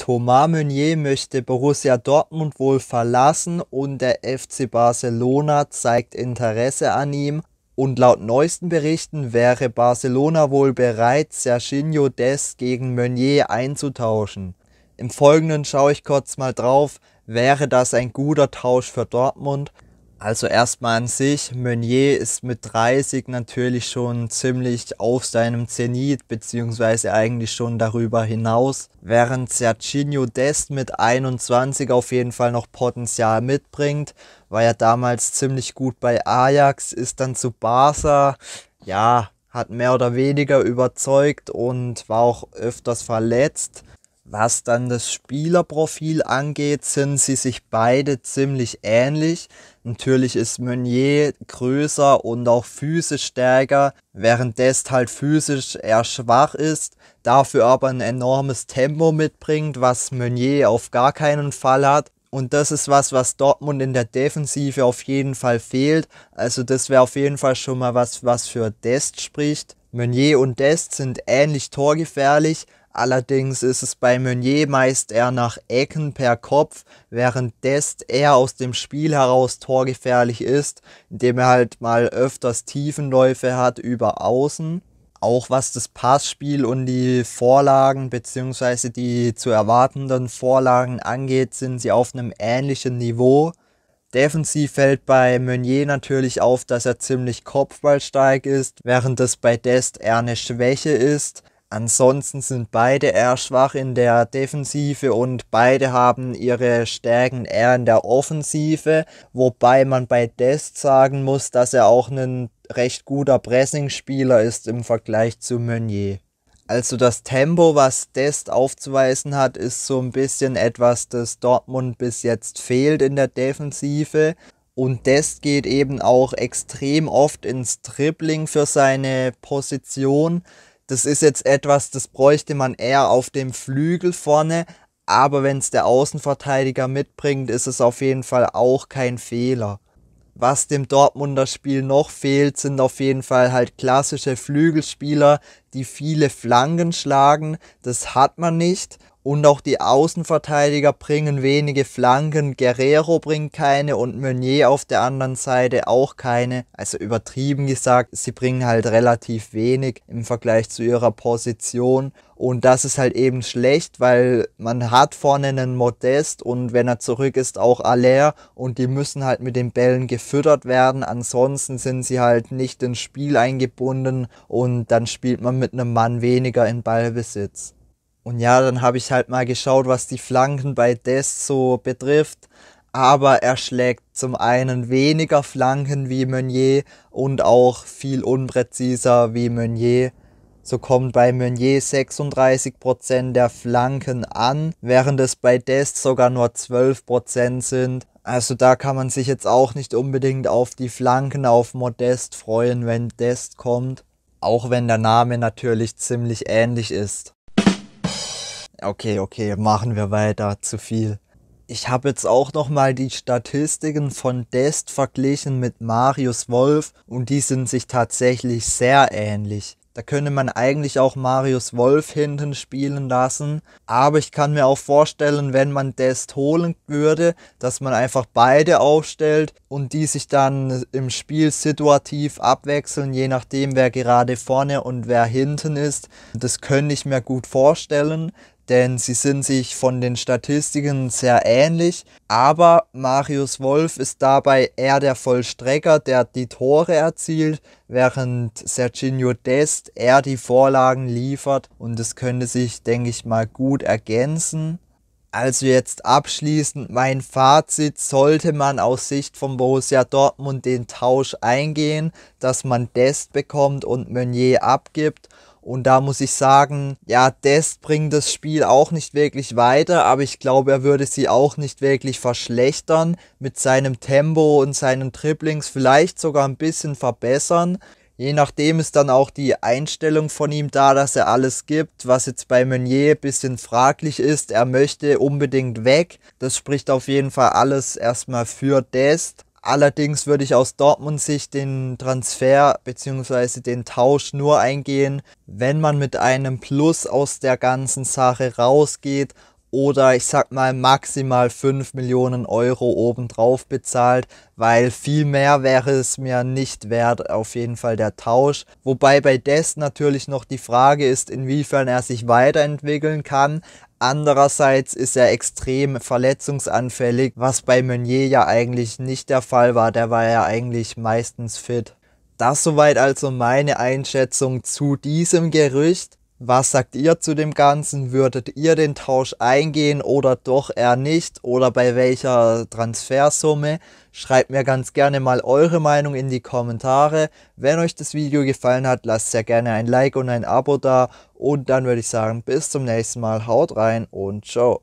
Thomas Meunier möchte Borussia Dortmund wohl verlassen und der FC Barcelona zeigt Interesse an ihm. Und laut neuesten Berichten wäre Barcelona wohl bereit, Serginho Des gegen Meunier einzutauschen. Im Folgenden schaue ich kurz mal drauf, wäre das ein guter Tausch für Dortmund? Also erstmal an sich, Meunier ist mit 30 natürlich schon ziemlich auf seinem Zenit, beziehungsweise eigentlich schon darüber hinaus, während Serginho Dest mit 21 auf jeden Fall noch Potenzial mitbringt, war ja damals ziemlich gut bei Ajax, ist dann zu Barca, ja, hat mehr oder weniger überzeugt und war auch öfters verletzt. Was dann das Spielerprofil angeht, sind sie sich beide ziemlich ähnlich. Natürlich ist Meunier größer und auch physisch stärker, während Dest halt physisch eher schwach ist, dafür aber ein enormes Tempo mitbringt, was Meunier auf gar keinen Fall hat. Und das ist was, was Dortmund in der Defensive auf jeden Fall fehlt. Also das wäre auf jeden Fall schon mal was, was für Dest spricht. Meunier und Dest sind ähnlich torgefährlich, Allerdings ist es bei Meunier meist eher nach Ecken per Kopf, während Dest eher aus dem Spiel heraus torgefährlich ist, indem er halt mal öfters Tiefenläufe hat über Außen. Auch was das Passspiel und die Vorlagen bzw. die zu erwartenden Vorlagen angeht, sind sie auf einem ähnlichen Niveau. Defensiv fällt bei Meunier natürlich auf, dass er ziemlich kopfballsteig ist, während es bei Dest eher eine Schwäche ist. Ansonsten sind beide eher schwach in der Defensive und beide haben ihre Stärken eher in der Offensive, wobei man bei Dest sagen muss, dass er auch ein recht guter Pressing-Spieler ist im Vergleich zu Meunier. Also das Tempo, was Dest aufzuweisen hat, ist so ein bisschen etwas, das Dortmund bis jetzt fehlt in der Defensive. Und Dest geht eben auch extrem oft ins Dribbling für seine Position. Das ist jetzt etwas, das bräuchte man eher auf dem Flügel vorne, aber wenn es der Außenverteidiger mitbringt, ist es auf jeden Fall auch kein Fehler. Was dem Dortmunder Spiel noch fehlt, sind auf jeden Fall halt klassische Flügelspieler, die viele Flanken schlagen. Das hat man nicht. Und auch die Außenverteidiger bringen wenige Flanken. Guerrero bringt keine und Meunier auf der anderen Seite auch keine. Also übertrieben gesagt, sie bringen halt relativ wenig im Vergleich zu ihrer Position. Und das ist halt eben schlecht, weil man hat vorne einen Modest und wenn er zurück ist, auch Aller und die müssen halt mit den Bällen gefüttert werden. Ansonsten sind sie halt nicht ins Spiel eingebunden und dann spielt man mit einem Mann weniger in Ballbesitz. Und ja, dann habe ich halt mal geschaut, was die Flanken bei Dest so betrifft. Aber er schlägt zum einen weniger Flanken wie Meunier und auch viel unpräziser wie Meunier. So kommt bei Meunier 36% der Flanken an, während es bei Dest sogar nur 12% sind. Also da kann man sich jetzt auch nicht unbedingt auf die Flanken auf Modest freuen, wenn Dest kommt. Auch wenn der Name natürlich ziemlich ähnlich ist. Okay, okay, machen wir weiter. Zu viel. Ich habe jetzt auch nochmal die Statistiken von Dest verglichen mit Marius Wolf und die sind sich tatsächlich sehr ähnlich. Da könnte man eigentlich auch Marius Wolf hinten spielen lassen. Aber ich kann mir auch vorstellen, wenn man Dest holen würde, dass man einfach beide aufstellt und die sich dann im Spiel situativ abwechseln, je nachdem, wer gerade vorne und wer hinten ist. Das könnte ich mir gut vorstellen denn sie sind sich von den Statistiken sehr ähnlich. Aber Marius Wolf ist dabei eher der Vollstrecker, der die Tore erzielt, während Serginho Dest eher die Vorlagen liefert. Und es könnte sich, denke ich mal, gut ergänzen. Also jetzt abschließend mein Fazit, sollte man aus Sicht von Borussia Dortmund den Tausch eingehen, dass man Dest bekommt und Meunier abgibt und da muss ich sagen, ja, Dest bringt das Spiel auch nicht wirklich weiter, aber ich glaube, er würde sie auch nicht wirklich verschlechtern mit seinem Tempo und seinen Triplings vielleicht sogar ein bisschen verbessern. Je nachdem ist dann auch die Einstellung von ihm da, dass er alles gibt, was jetzt bei Meunier ein bisschen fraglich ist. Er möchte unbedingt weg. Das spricht auf jeden Fall alles erstmal für Dest. Allerdings würde ich aus Dortmund Sicht den Transfer bzw. den Tausch nur eingehen, wenn man mit einem Plus aus der ganzen Sache rausgeht oder ich sag mal maximal 5 Millionen Euro obendrauf bezahlt, weil viel mehr wäre es mir nicht wert, auf jeden Fall der Tausch. Wobei bei Dest natürlich noch die Frage ist, inwiefern er sich weiterentwickeln kann, Andererseits ist er extrem verletzungsanfällig, was bei Meunier ja eigentlich nicht der Fall war. Der war ja eigentlich meistens fit. Das soweit also meine Einschätzung zu diesem Gerücht. Was sagt ihr zu dem Ganzen? Würdet ihr den Tausch eingehen oder doch eher nicht? Oder bei welcher Transfersumme? Schreibt mir ganz gerne mal eure Meinung in die Kommentare. Wenn euch das Video gefallen hat, lasst sehr gerne ein Like und ein Abo da. Und dann würde ich sagen, bis zum nächsten Mal. Haut rein und ciao.